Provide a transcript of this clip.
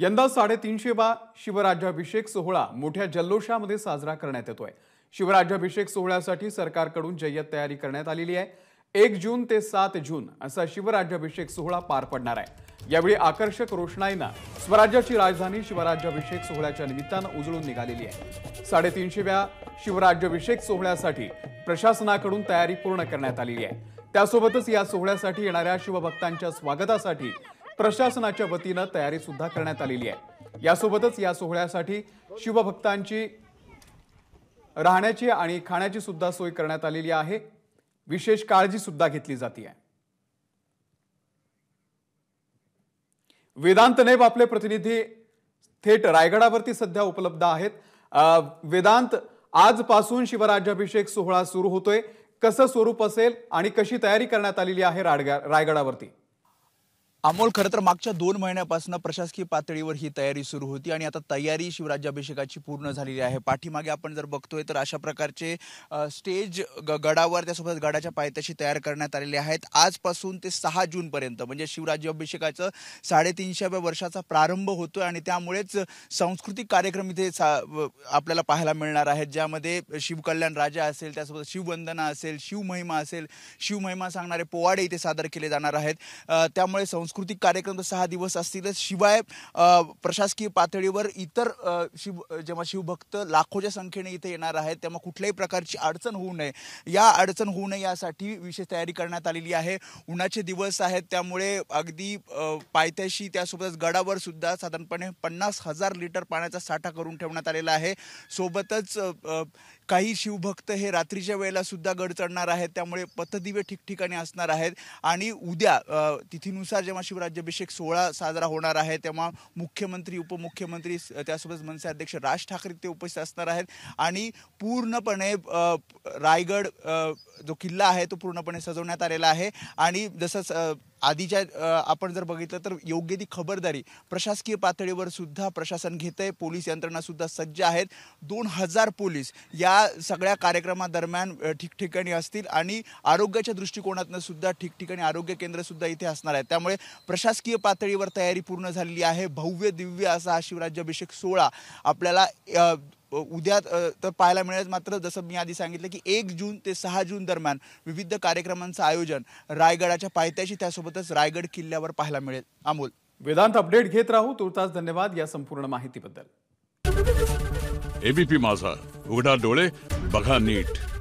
यंदा साडेतीनशे शिवराज्याभिषेक सोहळा मोठ्या जल्लोषामध्ये साजरा करण्यात येतोय शिवराज्याभिषेक सोहळ्यासाठी सरकारकडून जय्यत तयारी करण्यात आलेली आहे एक जून ते सात जून असा शिवराज्याभिषेक सोहळा पार पडणार आहे यावेळी आकर्षक रोषणाईनं स्वराज्याची राजधानी शिवराज्याभिषेक सोहळ्याच्या निमित्तानं उजळून निघालेली आहे साडेतीनशेव्या शिवराज्याभिषेक सोहळ्यासाठी प्रशासनाकडून तयारी पूर्ण करण्यात आलेली आहे त्यासोबतच या सोहळ्यासाठी येणाऱ्या शिवभक्तांच्या स्वागतासाठी प्रशासनाच्या वतीनं तयारी सुद्धा करण्यात आलेली आहे यासोबतच या सोहळ्यासाठी शिवभक्तांची राहण्याची आणि खाण्याची सुद्धा सोय करण्यात आलेली आहे विशेष काळजी सुद्धा घेतली जाते आहे वेदांत नेब आपले प्रतिनिधी थेट रायगडावरती सध्या उपलब्ध आहेत वेदांत आजपासून शिवराज्याभिषेक सोहळा सुरू होतोय कसं स्वरूप असेल आणि कशी तयारी करण्यात आलेली आहे रायगडावरती अमोल खरं तर मागच्या दोन महिन्यापासून प्रशासकीय पातळीवर ही तयारी सुरू होती आणि आता तयारी शिवराज्याभिषेकाची पूर्ण झालेली आहे पाठीमागे आपण जर बघतोय तर अशा प्रकारचे स्टेज गडावर त्यासोबत गडाच्या पायथ्याशी तयार करण्यात आलेले आहेत आजपासून ते सहा जूनपर्यंत म्हणजे शिवराज्याभिषेकाचं साडेतीनशेव्या वर्षाचा प्रारंभ होतोय आणि त्यामुळेच सांस्कृतिक कार्यक्रम इथे आपल्याला पाहायला मिळणार आहेत ज्यामध्ये शिवकल्याण राजा असेल त्यासोबत शिववंदना असेल शिवमहिमा असेल शिवमहिमा सांगणारे पोवाडे इथे सादर केले जाणार आहेत त्यामुळे सांस्कृतिक कार्यक्रम तर सहा दिवस असतीलच शिवाय प्रशासकीय पातळीवर इतर शिव जेव्हा शिवभक्त लाखोच्या संख्येने इथे येणार आहेत तेव्हा कुठल्याही प्रकारची अडचण होऊ नये या अडचण होऊ नये यासाठी विशेष तयारी करण्यात आलेली आहे उन्हाचे दिवस आहेत त्यामुळे अगदी पायथ्याशी त्यासोबतच गडावर सुद्धा साधारणपणे पन्नास हजार लिटर पाण्याचा साठा करून ठेवण्यात आलेला आहे सोबतच काही शिवभक्त हे रात्रीच्या वेळेला सुद्धा गड चढणार आहेत त्यामुळे पथदिवे ठिकठिकाणी असणार आहेत आणि उद्या तिथीनुसार जेव्हा महाशिवराज्याभिषेक सोहळा साजरा होणार आहे तेव्हा मुख्यमंत्री उपमुख्यमंत्री त्यासोबत मनसे अध्यक्ष राज ठाकरे ते उपस्थित असणार आहेत आणि पूर्णपणे रायगड जो किल्ला आहे तो पूर्णपणे सजवण्यात आलेला आहे आणि जसं आधीच्या आपण जर बघितलं तर योग्य ती खबरदारी प्रशासकीय पातळीवर सुद्धा प्रशासन घेत आहे पोलीस यंत्रणासुद्धा सज्ज आहेत दोन हजार पोलीस या सगळ्या कार्यक्रमादरम्यान ठिकठिकाणी असतील आणि आरोग्याच्या दृष्टिकोनातनं सुद्धा ठिकठिकाणी आरोग्य केंद्रसुद्धा इथे असणार आहे त्यामुळे प्रशासकीय पातळीवर तयारी पूर्ण झालेली आहे भव्य दिव्य असा हा शिवराज्याभिषेक सोहळा आपल्याला उद्या तर पाहायला मिळेल मात्र जसं मी आधी सांगितलं की एक जून ते सहा जून दरम्यान विविध कार्यक्रमांचं आयोजन रायगडाच्या पायथ्याशी त्यासोबतच रायगड किल्ल्यावर पाहायला मिळेल अमोल वेदांत अपडेट घेत राहू तुर्तास धन्यवाद या संपूर्ण माहितीबद्दल एबीपी माझा उघडा डोळे बघा नीट